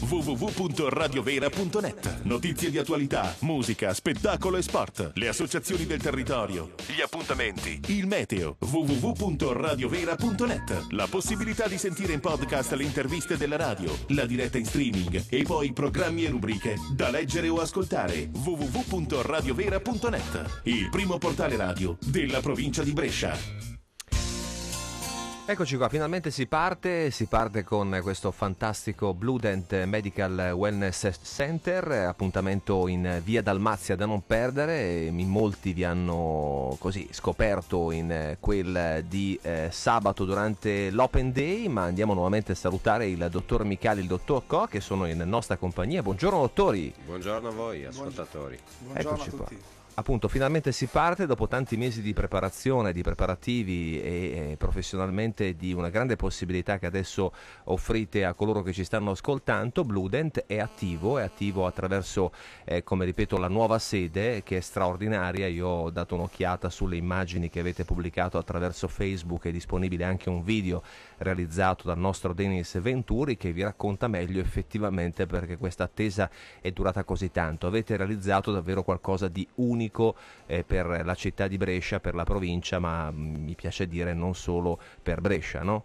www.radiovera.net. Notizie di attualità, musica, spettacolo e sport, le associazioni del territorio, gli appuntamenti, il meteo, www.radiovera.net. La possibilità di sentire in podcast le interviste della radio, la diretta in streaming e poi programmi e rubriche da leggere o ascoltare. www.radiovera.net. Il primo portale radio della provincia di Brescia. Eccoci qua, finalmente si parte, si parte con questo fantastico Blue Dent Medical Wellness Center, appuntamento in via Dalmazia da non perdere, in molti vi hanno così scoperto in quel di eh, sabato durante l'Open Day, ma andiamo nuovamente a salutare il dottor Michali e il dottor Co che sono in nostra compagnia, buongiorno dottori. Buongiorno a voi ascoltatori. Buongiorno Eccoci a tutti. Qua appunto finalmente si parte dopo tanti mesi di preparazione, di preparativi e, e, professionalmente di una grande possibilità che adesso offrite a coloro che ci stanno ascoltando, Bludent è attivo, è attivo attraverso, eh, come ripeto, la nuova sede che è straordinaria, io ho dato un'occhiata sulle immagini che avete pubblicato attraverso Facebook, è disponibile anche un video realizzato dal nostro Denis Venturi che vi racconta meglio effettivamente perché questa attesa è durata così tanto, avete realizzato davvero qualcosa di unico unico eh, per la città di Brescia, per la provincia, ma mh, mm, mi piace dire non solo per Brescia, no?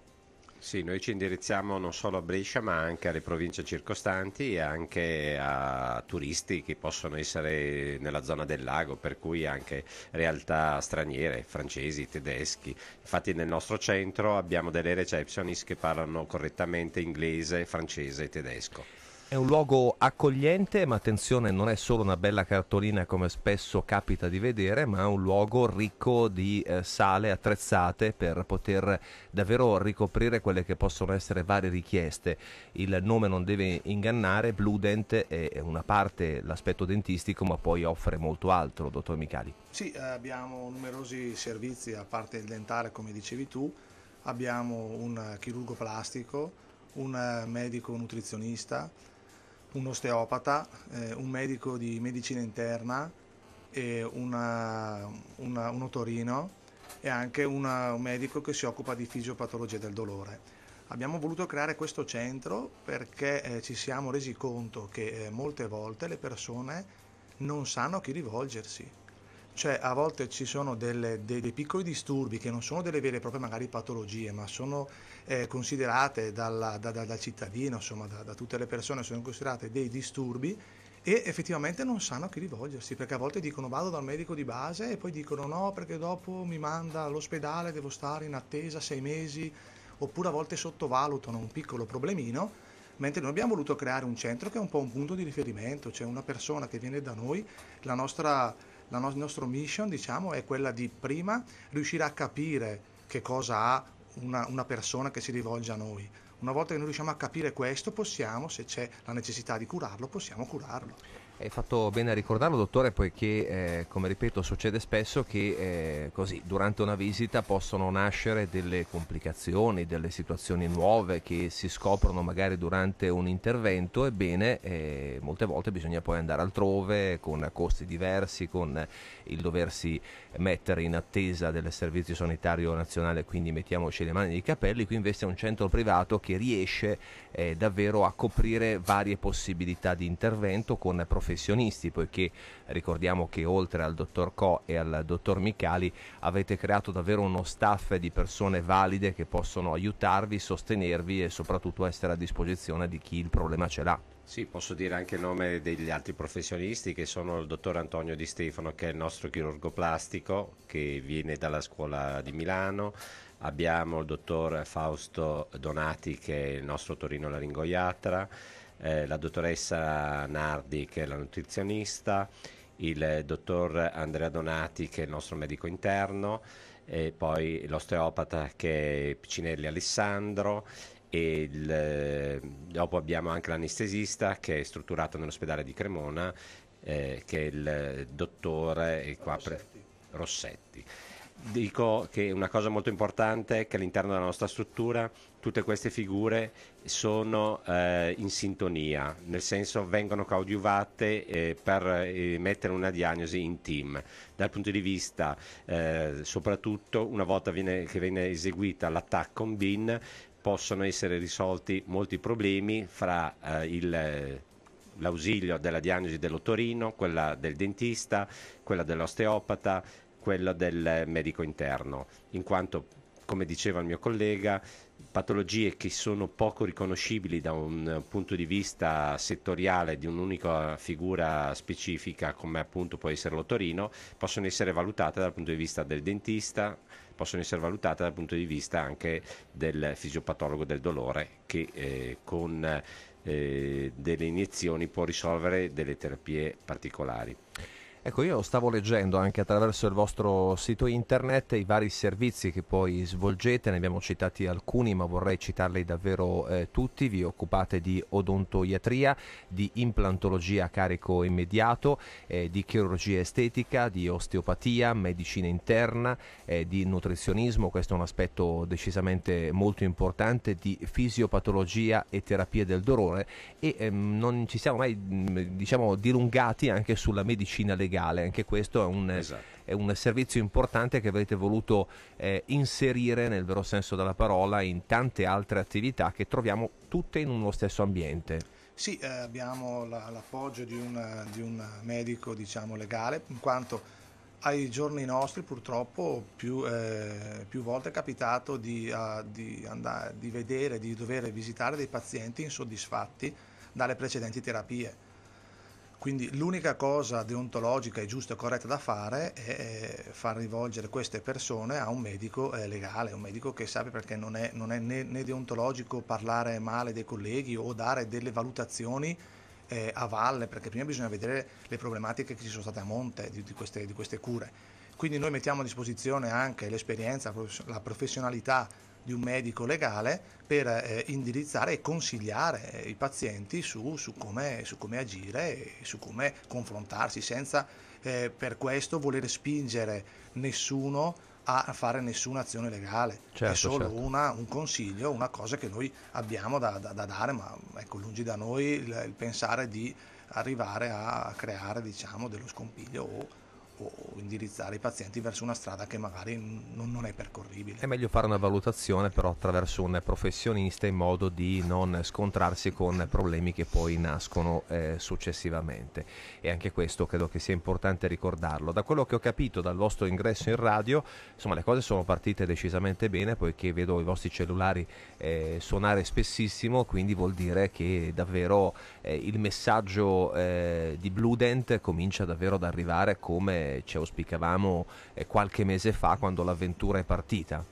Sì, noi ci indirizziamo non solo a Brescia ma anche alle province circostanti e anche a turisti che possono essere nella zona del lago, per cui anche realtà straniere, francesi, tedeschi. Infatti nel nostro centro abbiamo delle receptionist che parlano correttamente inglese, francese e tedesco. È un luogo accogliente, ma attenzione, non è solo una bella cartolina come spesso capita di vedere, ma è un luogo ricco di eh, sale attrezzate per poter davvero ricoprire quelle che possono essere varie richieste. Il nome non deve ingannare, Blue Dent è una parte l'aspetto dentistico, ma poi offre molto altro, dottor Micali. Sì, abbiamo numerosi servizi a parte il dentale, come dicevi tu, abbiamo un chirurgo plastico, un medico nutrizionista, un osteopata, eh, un medico di medicina interna, una, una, un otorino e anche una, un medico che si occupa di fisiopatologia del dolore. Abbiamo voluto creare questo centro perché eh, ci siamo resi conto che eh, molte volte le persone non sanno a chi rivolgersi cioè a volte ci sono delle, dei, dei, piccoli disturbi che non sono delle vere e proprie magari patologie, ma sono eh, considerate dalla, da, da, dal cittadino, insomma da, da tutte le persone, sono considerate dei disturbi e effettivamente non sanno a chi rivolgersi perché a volte dicono vado dal medico di base e poi dicono no perché dopo mi manda all'ospedale, devo stare in attesa sei mesi oppure a volte sottovalutano un piccolo problemino mentre noi abbiamo voluto creare un centro che è un po' un punto di riferimento, cioè una persona che viene da noi, la nostra la no- nostra mission diciamo, è quella di prima riuscire a capire che cosa ha una, una persona che si rivolge a noi. Una volta che noi riusciamo a capire questo, possiamo, se c'è la necessità di curarlo, possiamo curarlo. Hai fatto bene a ricordarlo, dottore, poiché, eh, come ripeto, succede spesso che eh, così, durante una visita possono nascere delle complicazioni, delle situazioni nuove che si scoprono magari durante un intervento. Ebbene, eh, molte volte bisogna poi andare altrove con costi diversi, con il doversi mettere in attesa del servizio sanitario nazionale. Quindi mettiamoci le mani nei capelli. Qui invece è un centro privato che riesce eh, davvero a coprire varie possibilità di intervento con professionisti professionisti, poiché ricordiamo che oltre al dottor Co e al dottor Micali avete creato davvero uno staff di persone valide che possono aiutarvi, sostenervi e soprattutto essere a disposizione di chi il problema ce l'ha. Sì, posso dire anche il nome degli altri professionisti che sono il dottor Antonio Di Stefano che è il nostro chirurgo plastico che viene dalla scuola di Milano, abbiamo il dottor Fausto Donati che è il nostro Torino Laringoiatra eh, la dottoressa Nardi che è la nutrizionista, il dottor Andrea Donati che è il nostro medico interno, e poi l'osteopata che è Piccinelli Alessandro e il, eh, dopo abbiamo anche l'anestesista che è strutturato nell'ospedale di Cremona eh, che è il dottore Rossetti. Pre- Rossetti dico che una cosa molto importante è che all'interno della nostra struttura tutte queste figure sono eh, in sintonia, nel senso vengono coadiuvate eh, per eh, mettere una diagnosi in team. Dal punto di vista, eh, soprattutto una volta viene, che viene eseguita l'attacco on bin, possono essere risolti molti problemi fra eh, il l'ausilio della diagnosi dell'otorino, quella del dentista, quella dell'osteopata, quella del medico interno, in quanto, come diceva il mio collega, patologie che sono poco riconoscibili da un punto di vista settoriale di un'unica figura specifica come appunto può essere l'otorino, possono essere valutate dal punto di vista del dentista, possono essere valutate dal punto di vista anche del fisiopatologo del dolore che eh, con eh, delle iniezioni può risolvere delle terapie particolari. Ecco, io stavo leggendo anche attraverso il vostro sito internet i vari servizi che poi svolgete, ne abbiamo citati alcuni ma vorrei citarli davvero eh, tutti, vi occupate di odontoiatria, di implantologia a carico immediato, eh, di chirurgia estetica, di osteopatia, medicina interna, eh, di nutrizionismo, questo è un aspetto decisamente molto importante, di fisiopatologia e terapia del dolore e ehm, non ci siamo mai mm, diciamo, dilungati anche sulla medicina legale legale. Anche questo è un, esatto. è un servizio importante che avete voluto eh, inserire nel vero senso della parola in tante altre attività che troviamo tutte in uno stesso ambiente. Sì, eh, abbiamo la, l'appoggio di un, di un medico diciamo, legale, in quanto ai giorni nostri purtroppo più, eh, più volte è capitato di, uh, di, andare, di vedere, di dover visitare dei pazienti insoddisfatti dalle precedenti terapie quindi l'unica cosa deontologica e giusta e corretta da fare è far rivolgere queste persone a un medico eh, legale, un medico che sappia perché non è, non è né, né, deontologico parlare male dei colleghi o dare delle valutazioni eh, a valle, perché prima bisogna vedere le problematiche che ci sono state a monte di, di, queste, di queste cure. Quindi noi mettiamo a disposizione anche l'esperienza, la professionalità di un medico legale per eh, indirizzare e consigliare i pazienti su, su come, su come agire e su come confrontarsi senza eh, per questo voler spingere nessuno a fare nessuna azione legale, certo, è solo certo. una, un consiglio, una cosa che noi abbiamo da, da, da dare, ma ecco, lungi da noi il, il pensare di arrivare a creare diciamo, dello scompiglio o o indirizzare i pazienti verso una strada che magari non, non, è percorribile. È meglio fare una valutazione però attraverso un professionista in modo di non scontrarsi con problemi che poi nascono eh, successivamente e anche questo credo che sia importante ricordarlo. Da quello che ho capito dal vostro ingresso in radio, insomma le cose sono partite decisamente bene poiché vedo i vostri cellulari eh, suonare spessissimo, quindi vuol dire che davvero eh, il messaggio eh, di Bludent comincia davvero ad arrivare come come eh, ci auspicavamo eh, qualche mese fa quando l'avventura è partita.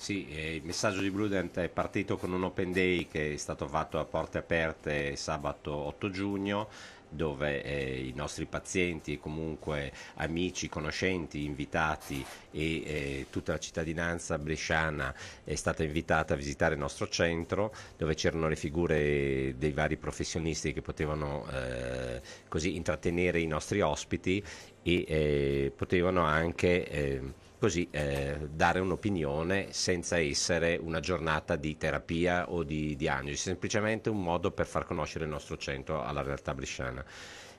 Sì, eh, il messaggio di Bludent è partito con un open day che è stato fatto a porte aperte sabato 8 giugno dove eh, i nostri pazienti e comunque amici, conoscenti, invitati e eh, tutta la cittadinanza bresciana è stata invitata a visitare il nostro centro dove c'erano le figure dei vari professionisti che potevano eh, così intrattenere i nostri ospiti e eh, potevano anche ehm, così eh, dare un'opinione senza essere una giornata di terapia o di diagnosi, semplicemente un modo per far conoscere il nostro centro alla realtà bresciana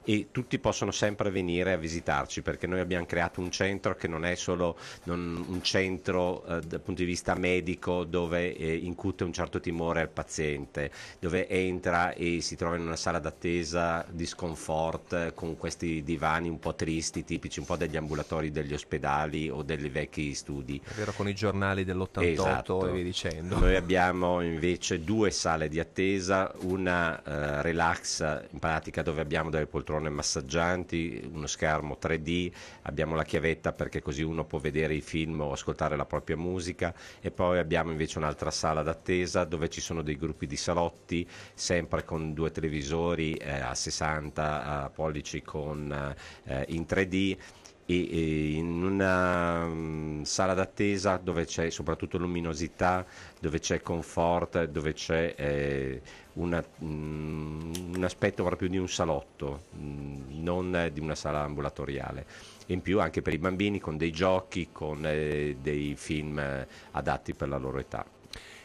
e tutti possono sempre venire a visitarci perché noi abbiamo creato un centro che non è solo non, un centro eh, dal punto di vista medico dove eh, incute un certo timore al paziente, dove entra e si trova in una sala d'attesa di sconfort con questi divani un po' tristi, tipici un po' degli ambulatori degli ospedali o degli vecchi studi. È vero, con i giornali dell'88 esatto. e via dicendo. Noi abbiamo invece due sale di attesa, una eh, relax eh, in pratica dove abbiamo delle poltrone poltrone massaggianti, uno schermo 3D, abbiamo la chiavetta perché così uno può vedere i film o ascoltare la propria musica e poi abbiamo invece un'altra sala d'attesa dove ci sono dei gruppi di salotti, sempre con due televisori eh, a 60 a pollici con, eh, in 3D e, in una mm, sala d'attesa dove c'è soprattutto luminosità, dove c'è comfort, dove c'è eh, una, mh, mm, un aspetto proprio di un salotto, mh, mm, non di una sala ambulatoriale. In più anche per i bambini con dei giochi, con eh, dei film eh, adatti per la loro età.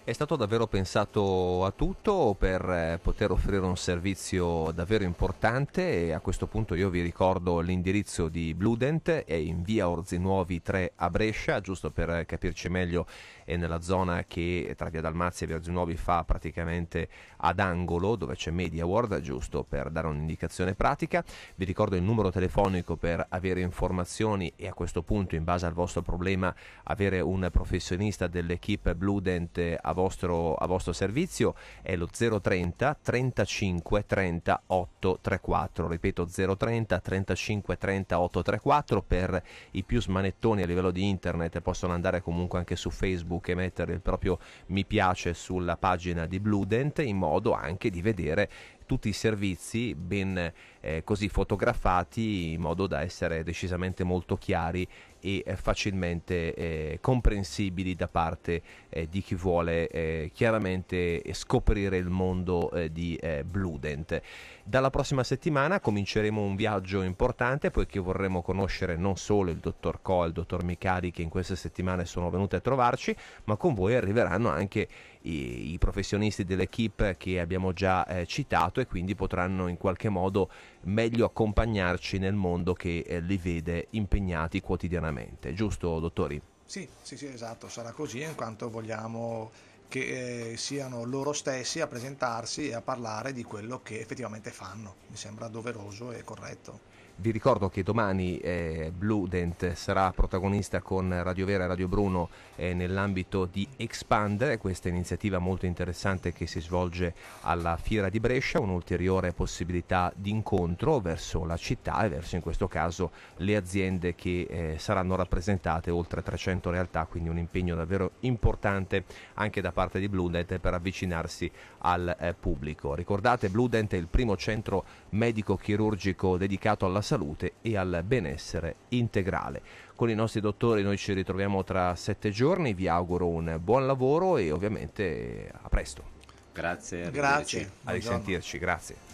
È stato davvero pensato a tutto per eh, poter offrire un servizio davvero importante e a questo punto io vi ricordo l'indirizzo di Bludent, è in via Orzinuovi 3 a Brescia, giusto per capirci meglio, è nella zona che tra via Dalmazia e via Orzinuovi fa praticamente ad angolo dove c'è Media World, giusto per dare un'indicazione pratica. Vi ricordo il numero telefonico per avere informazioni e a questo punto in base al vostro problema avere un professionista dell'equipe Bludent a vostro, a vostro servizio è lo 030 35 30 834. Ripeto 030 35 30 834 per i più smanettoni a livello di internet possono andare comunque anche su Facebook e mettere il proprio mi piace sulla pagina di Bludent in modo anche di vedere tutti i servizi ben eh, così fotografati in modo da essere decisamente molto chiari e eh, facilmente eh, comprensibili da parte eh, di chi vuole eh, chiaramente scoprire il mondo eh, di eh, Bludent. Dalla prossima settimana cominceremo un viaggio importante poiché vorremmo conoscere non solo il dottor Co e il dottor Micari che in queste settimane sono venuti a trovarci, ma con voi arriveranno anche i, i professionisti dell'equipe che abbiamo già eh, citato e quindi potranno in qualche modo meglio accompagnarci nel mondo che eh, li vede impegnati quotidianamente. Giusto, dottori? Sì, sì, sì, esatto, sarà così in quanto vogliamo che eh, siano loro stessi a presentarsi e a parlare di quello che effettivamente fanno. Mi sembra doveroso e corretto. Vi ricordo che domani eh, Bludent sarà protagonista con Radio Vera e Radio Bruno eh, nell'ambito di Expand, questa iniziativa molto interessante che si svolge alla Fiera di Brescia, un'ulteriore possibilità di incontro verso la città e verso in questo caso le aziende che eh, saranno rappresentate, oltre 300 realtà, quindi un impegno davvero importante anche da parte di Bludent per avvicinarsi al eh, pubblico. Ricordate Bludent è il primo centro medico chirurgico dedicato alla salute e al benessere integrale. Con i nostri dottori noi ci ritroviamo tra sette giorni, vi auguro un buon lavoro e ovviamente eh, a presto. Grazie. Grazie. A risentirci, grazie.